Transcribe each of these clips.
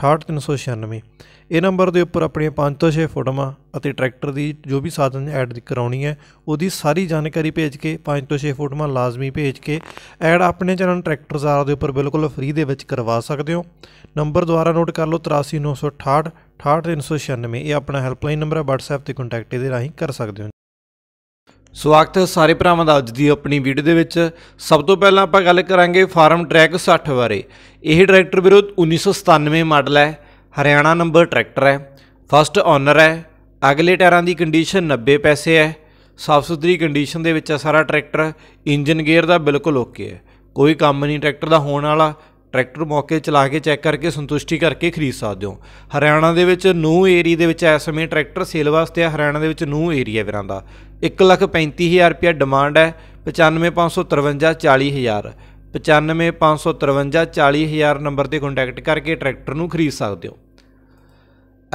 68396 ਇਹ ਨੰਬਰ ਦੇ ਉੱਪਰ ਆਪਣੀਆਂ 5 ਤੋਂ 6 ਫੋਟੋਆਂ ਅਤੇ ਟਰੈਕਟਰ ਦੀ ਜੋ ਵੀ ਸਾਧਨ ਐਡ ਕਰਾਉਣੀ ਹੈ ਉਹਦੀ ਸਾਰੀ ਜਾਣਕਾਰੀ ਭੇਜ ਕੇ 5 ਤੋਂ 6 ਫੋਟੋਆਂ ਲਾਜ਼ਮੀ ਭੇਜ ਕੇ ਐਡ ਆਪਣੇ ਚੈਨਲ ਟਰੈਕਟਰ ਜ਼ਾਰ ਦੇ ਉੱਪਰ ਬਿਲਕੁਲ ਫ੍ਰੀ ਦੇ ਵਿੱਚ ਕਰਵਾ ਸਕਦੇ ਹੋ ਨੰਬਰ ਦੁਆਰਾ ਨੋਟ ਕਰ ਲਓ 83968 68396 ਇਹ ਆਪਣਾ ਹੈਲਪਲਾਈਨ ਨੰਬਰ ਹੈ WhatsApp ਤੇ ਕੰਟੈਕਟ ਇਹਦੇ ਰਾਹੀਂ ਕਰ ਸਕਦੇ ਹੋ ਸਵਾਗਤ ਹੈ ਸਾਰੇ ਭਰਾਵਾਂ ਦਾ ਅੱਜ ਦੀ ਆਪਣੀ ਵੀਡੀਓ ਦੇ ਵਿੱਚ ਸਭ ਤੋਂ ਪਹਿਲਾਂ ਆਪਾਂ ਗੱਲ ਕਰਾਂਗੇ ਫਾਰਮ ਟਰੈਕ 60 ਬਾਰੇ ਇਹ ਟਰੈਕਟਰ ਵਿਰੋਧ 1997 ਮਾਡਲ ਹੈ ਹਰਿਆਣਾ ਨੰਬਰ ਟਰੈਕਟਰ ਹੈ ਫਸਟ ਓਨਰ ਹੈ ਅਗਲੇ ਟਾਇਰਾਂ ਦੀ ਕੰਡੀਸ਼ਨ 90 ਪੈਸੇ ਹੈ ਸਾਫ ਸੁਥਰੀ ਕੰਡੀਸ਼ਨ ਦੇ ਵਿੱਚ ਹੈ ਸਾਰਾ ਟਰੈਕਟਰ ਇੰਜਨ ਗੇਅਰ ਦਾ ਬਿਲਕੁਲ ਓਕੇ ਹੈ ਕੋਈ ਕੰਮ ਨਹੀਂ ਟਰੈਕਟਰ ਦਾ ਹੋਣ ਵਾਲਾ ਟਰੈਕਟਰ ਮੌਕੇ ਚਲਾ ਕੇ ਚੈੱਕ ਕਰਕੇ ਸੰਤੁਸ਼ਟੀ ਕਰਕੇ ਖਰੀਦ ਸਕਦੇ ਹੋ ਹਰਿਆਣਾ ਦੇ ਵਿੱਚ ਨੂ ਏਰੀ ਦੇ ਵਿੱਚ ਇਸ ਸਮੇਂ ਟਰੈਕਟਰ ਸੇਲ ਵਾਸਤੇ ਹਰਿਆਣਾ ਦੇ ਵਿੱਚ ਨੂ ਏਰੀਆ ਵੀਰਾਂ ਦਾ 135000 ਰੁਪਏ ਡਿਮਾਂਡ ਹੈ 95553 40000 95553 40000 ਨੰਬਰ ਤੇ ਕੰਟੈਕਟ ਕਰਕੇ ਟਰੈਕਟਰ ਨੂੰ ਖਰੀਦ ਸਕਦੇ ਹੋ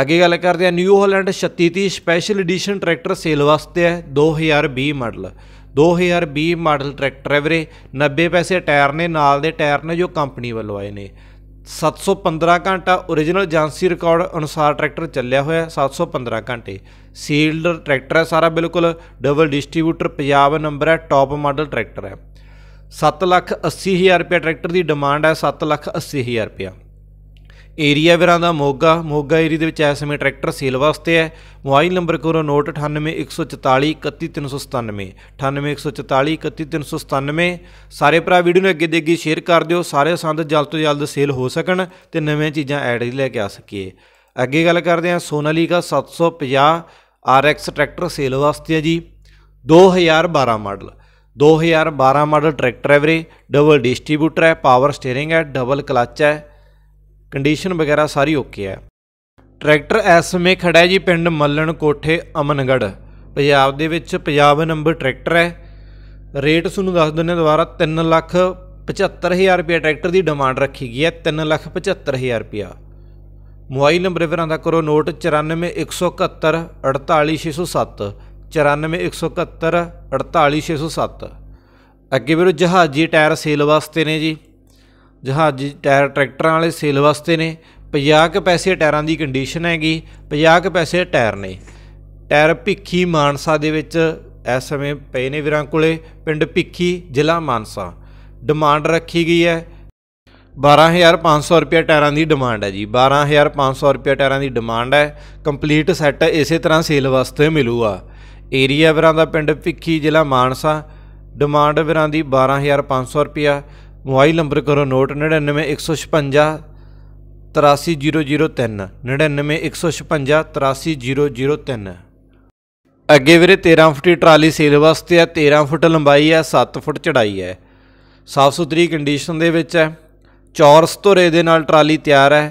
ਅੱਗੇ ਗੱਲ ਕਰਦੇ ਆ New Holland 3630 special edition tractor sale ਵਾਸਤੇ ਹੈ 2020 ਮਾਡਲ 2020 ਮਾਡਲ ਟਰੈਕਟਰ ਹੈ ਵੀਰੇ 90 ਪੈਸੇ ਟਾਇਰ ਨੇ ਨਾਲ ਦੇ ਟਾਇਰ ਨੇ ਜੋ ਕੰਪਨੀ ਵੱਲੋਂ ਆਏ ਨੇ 715 ਘੰਟਾ origignal ਏਜੰਸੀ ਰਿਕਾਰਡ ਅਨੁਸਾਰ ਟਰੈਕਟਰ ਚੱਲਿਆ ਹੋਇਆ 715 ਘੰਟੇ ਸੀਲਡ ਟਰੈਕਟਰ ਹੈ ਸਾਰਾ ਬਿਲਕੁਲ ਡਬਲ ਡਿਸਟ੍ਰੀਬਿਊਟਰ ਪੰਜਾਬ ਨੰਬਰ ਹੈ ਟਾਪ ਮਾਡਲ ਟਰੈਕਟਰ ਹੈ 780000 ਰੁਪਏ ਟਰੈਕਟਰ ਦੀ ਡਿਮਾਂਡ ਹੈ 780000 ਰੁਪਏ ਏਰੀਆ ਵੀਰਾਂ ਦਾ ਮੋਗਾ ਮੋਗਾ ਏਰੀਆ ਦੇ ਵਿੱਚ ਇਸ ਸਮੇਂ ਟਰੈਕਟਰ ਸੇਲ ਵਾਸਤੇ ਹੈ ਮੋਬਾਈਲ ਨੰਬਰ ਕਰੋ ਨੋਟ 9814431397 9814431397 ਸਾਰੇ ਭਰਾ ਵੀਡੀਓ ਨੂੰ ਅੱਗੇ ਦੇ ਅੱਗੇ ਸ਼ੇਅਰ ਕਰ ਦਿਓ ਸਾਰੇ ਸੰਦ ਜਲਦ ਤੋਂ ਜਲਦ ਸੇਲ ਹੋ ਸਕਣ ਤੇ ਨਵੀਆਂ ਚੀਜ਼ਾਂ ਐਡ ਲੈ ਕੇ ਆ ਸਕੀਏ ਅੱਗੇ ਗੱਲ ਕਰਦੇ ਹਾਂ ਸੋਨਾਲੀਕਾ 750 RX ਟਰੈਕਟਰ ਸੇਲ ਵਾਸਤੇ ਹੈ ਜੀ 2012 ਮਾਡਲ 2012 ਮਾਡਲ ਟਰੈਕਟਰ ਹੈ ਵੀਰੇ ਡਬਲ ਡਿਸਟ੍ਰੀਬਿਊਟਰ ਹੈ ਪਾਵਰ ਸਟੀering ਹੈ ਡਬਲ ਕਲਚ ਹੈ ਕੰਡੀਸ਼ਨ ਵਗੈਰਾ ਸਾਰੀ ਓਕੇ ਹੈ ਟਰੈਕਟਰ ਇਸ ਸਮੇਂ ਖੜਾ ਹੈ ਜੀ ਪਿੰਡ ਮੱਲਣ ਕੋਠੇ ਅਮਨਗੜ ਪੰਜਾਬ ਦੇ ਵਿੱਚ ਪੰਜਾਬ ਨੰਬਰ ਟਰੈਕਟਰ ਹੈ ਰੇਟ ਤੁਹਾਨੂੰ ਦੱਸ ਦਿੰਨੇ ਦੁਬਾਰਾ 3 ਲੱਖ 75000 ਰੁਪਏ ਟਰੈਕਟਰ ਦੀ ਡਿਮਾਂਡ ਰੱਖੀ ਗਈ ਹੈ 3 ਲੱਖ 75000 ਰੁਪਏ ਮੋਬਾਈਲ ਨੰਬਰ ਇਹਨਾਂ ਦਾ ਕਰੋ ਨੋਟ 9417 48607 48607 ਅੱਗੇ ਵੀਰੋ ਜਹਾਜ਼ੀ ਟਾਇਰ ਸੇਲ ਵਾਸਤੇ ਨੇ ਜੀ ਜਹਾਜ਼ੀ ਟਾਇਰ ਟਰੈਕਟਰਾਂ ਵਾਲੇ ਸੇਲ ਵਾਸਤੇ ਨੇ 50 ਕੇ ਪੈਸੇ ਟਾਇਰਾਂ ਦੀ ਕੰਡੀਸ਼ਨ ਹੈਗੀ 50 ਕੇ ਪੈਸੇ ਟਾਇਰ ਨੇ ਟਾਇਰ ਭਿੱਖੀ ਮਾਨਸਾ ਦੇ ਵਿੱਚ ਇਸ ਸਮੇਂ ਪਏ ਨੇ ਵੀਰਾਂ ਕੋਲੇ ਪਿੰਡ ਭਿੱਖੀ ਜ਼ਿਲ੍ਹਾ ਮਾਨਸਾ ਡਿਮਾਂਡ ਰੱਖੀ ਗਈ ਹੈ 12500 ਰੁਪਏ ਟਾਇਰਾਂ ਦੀ ਡਿਮਾਂਡ ਹੈ ਜੀ 12500 ਰੁਪਏ ਟਾਇਰਾਂ ਦੀ ਡਿਮਾਂਡ ਹੈ ਕੰਪਲੀਟ ਸੈੱਟ ਇਸੇ ਤਰ੍ਹਾਂ ਸੇਲ ਵਾਸਤੇ ਮਿਲੂਗਾ ਏਰੀਆ ਵੀਰਾਂ ਦਾ ਪਿੰਡ ਭਿੱਖੀ ਜ਼ਿਲ੍ਹਾ ਮਾਨਸਾ ਡਿਮਾਂਡ ਵੀਰਾਂ ਦੀ 12500 ਰੁਪਿਆ ਮੋਬਾਈਲ ਨੰਬਰ ਕਰੋ ਨੋਟ 99156 83003 99156 ਅੱਗੇ ਵੀਰੇ 13 ਫੁੱਟੀ ਟਰਾਲੀ ਸੇਲ ਵਾਸਤੇ ਆ 13 ਫੁੱਟ ਲੰਬਾਈ ਆ 7 ਫੁੱਟ ਚੜਾਈ ਹੈ ਸਾਫ ਸੁਥਰੀ ਕੰਡੀਸ਼ਨ ਦੇ ਵਿੱਚ ਹੈ ਚੌਰਸ ਧੁਰੇ ਦੇ ਨਾਲ ਟਰਾਲੀ ਤਿਆਰ ਹੈ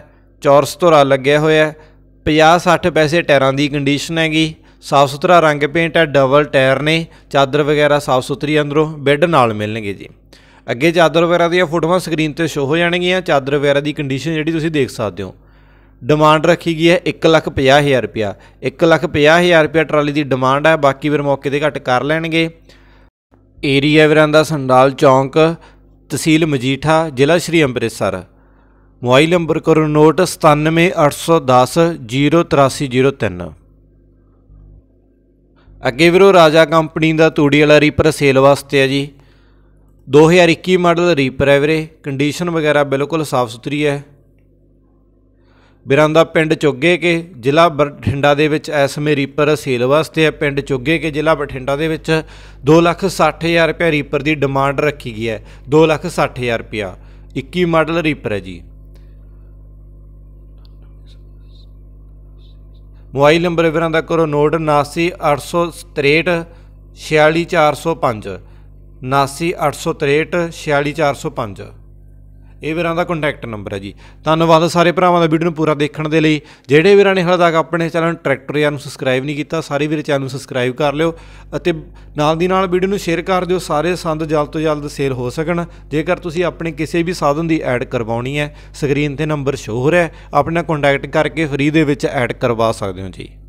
ਚੌਰਸ ਧੁਰਾ ਲੱਗਿਆ ਹੋਇਆ 50-60 ਪੈਸੇ ਟਾਇਰਾਂ ਦੀ ਕੰਡੀਸ਼ਨ ਹੈਗੀ ਸਾਫ ਸੁਥਰਾ ਰੰਗ ਪੇਂਟ ਹੈ ਡਬਲ ਟਾਇਰ ਨੇ ਚਾਦਰ ਵਗੈਰਾ ਸਾਫ ਸੁਥਰੀ ਅੰਦਰੋਂ ਬੈੱਡ ਨਾਲ ਮਿਲਣਗੇ ਜੀ ਅੱਗੇ ਚਾਦਰ ਵਗੈਰਾ ਦੀਆਂ ਫੋਟੋਆਂ ਸਕਰੀਨ ਤੇ ਸ਼ੋ ਹੋ ਜਾਣਗੀਆਂ ਚਾਦਰ ਵਗੈਰਾ ਦੀ ਕੰਡੀਸ਼ਨ ਜਿਹੜੀ ਤੁਸੀਂ ਦੇਖ ਸਕਦੇ ਹੋ ਡਿਮਾਂਡ ਰੱਖੀ ਗਈ ਹੈ 150000 ਰੁਪਿਆ 150000 ਰੁਪਿਆ ਟਰਾਲੀ ਦੀ ਡਿਮਾਂਡ ਹੈ ਬਾਕੀ ਵੀਰ ਮੌਕੇ ਤੇ ਘੱਟ ਕਰ ਲੈਣਗੇ ਏਰੀਆ ਵੀਰਾਂ ਦਾ ਸੰਡਾਲ ਚੌਂਕ ਤਹਿਸੀਲ ਮਜੀਠਾ ਜ਼ਿਲ੍ਹਾ ਸ਼੍ਰੀ ਅੰਮ੍ਰਿਤਸਰ ਮੋਬਾਈਲ ਨੰਬਰ ਕਰੋ ਨੋਟ 9781108303 ਅੱਗੇ ਵੀਰੋ ਰਾਜਾ ਕੰਪਨੀ ਦਾ ਤੂੜੀ ਵਾਲਾ ਰੀਪਰ ਸੇਲ ਵਾਸਤੇ ਹੈ ਜੀ 2021 ਮਾਡਲ ਰੀਪਰ ਐਵਰੇ ਕੰਡੀਸ਼ਨ ਵਗੈਰਾ ਬਿਲਕੁਲ ਸਾਫ਼ ਸੁਥਰੀ ਹੈ ਬਿਰਾਂਦਾ ਪਿੰਡ ਚੁੱਗੇ ਕੇ ਜ਼ਿਲ੍ਹਾ ਬਠਿੰਡਾ ਦੇ ਵਿੱਚ ਇਸ ਸਮੇਂ ਰੀਪਰ ਸੇਲ ਵਾਸਤੇ ਹੈ ਪਿੰਡ ਚੁੱਗੇ ਕੇ ਜ਼ਿਲ੍ਹਾ ਬਠਿੰਡਾ ਦੇ ਵਿੱਚ 260000 ਰੁਪਏ ਰੀਪਰ ਦੀ ਡਿਮਾਂਡ ਰੱਖੀ ਗਈ ਹੈ 260000 ਰੁਪਿਆ 21 ਮਾਡਲ ਰੀਪਰ ਹੈ ਜੀ ਮੋਬਾਈਲ ਨੰਬਰ ਵੀਰਾਂ ਦਾ ਕਰੋ ਨੋਟ 46405 7986364405 ਇਹ ਵੀਰਾਂ ਦਾ ਕੰਟੈਕਟ ਨੰਬਰ ਹੈ ਜੀ ਧੰਨਵਾਦ ਸਾਰੇ ਭਰਾਵਾਂ ਦਾ ਵੀਡੀਓ ਨੂੰ ਪੂਰਾ ਦੇਖਣ ਦੇ ਲਈ ਜਿਹੜੇ ਵੀਰਾਂ ਨੇ ਹਾਲੇ ਤੱਕ ਆਪਣੇ ਚੈਨਲ ਟਰੈਕਟਰ ਯਾਰ ਨੂੰ ਸਬਸਕ੍ਰਾਈਬ ਨਹੀਂ ਕੀਤਾ ਸਾਰੇ ਵੀਰ ਚੈਨਲ ਨੂੰ ਸਬਸਕ੍ਰਾਈਬ ਕਰ ਲਿਓ ਅਤੇ ਨਾਲ ਦੀ ਨਾਲ ਵੀਡੀਓ ਨੂੰ ਸ਼ੇਅਰ ਕਰ ਦਿਓ ਸਾਰੇ ਸੰਦ ਜਲਦ ਤੋਂ ਜਲਦ ਸੇਲ ਹੋ ਸਕਣ ਜੇਕਰ ਤੁਸੀਂ ਆਪਣੇ ਕਿਸੇ ਵੀ ਸਾਧਨ ਦੀ ਐਡ ਕਰਵਾਉਣੀ ਹੈ ਸਕਰੀਨ ਤੇ ਨੰਬਰ ਸ਼ੋ ਹੋ ਰਿਹਾ ਆਪਣਾ ਕੰਟੈਕਟ ਕਰਕੇ ਫ੍ਰੀ ਦੇ ਵਿੱਚ ਐਡ ਕਰਵਾ ਸਕਦੇ ਹੋ ਜੀ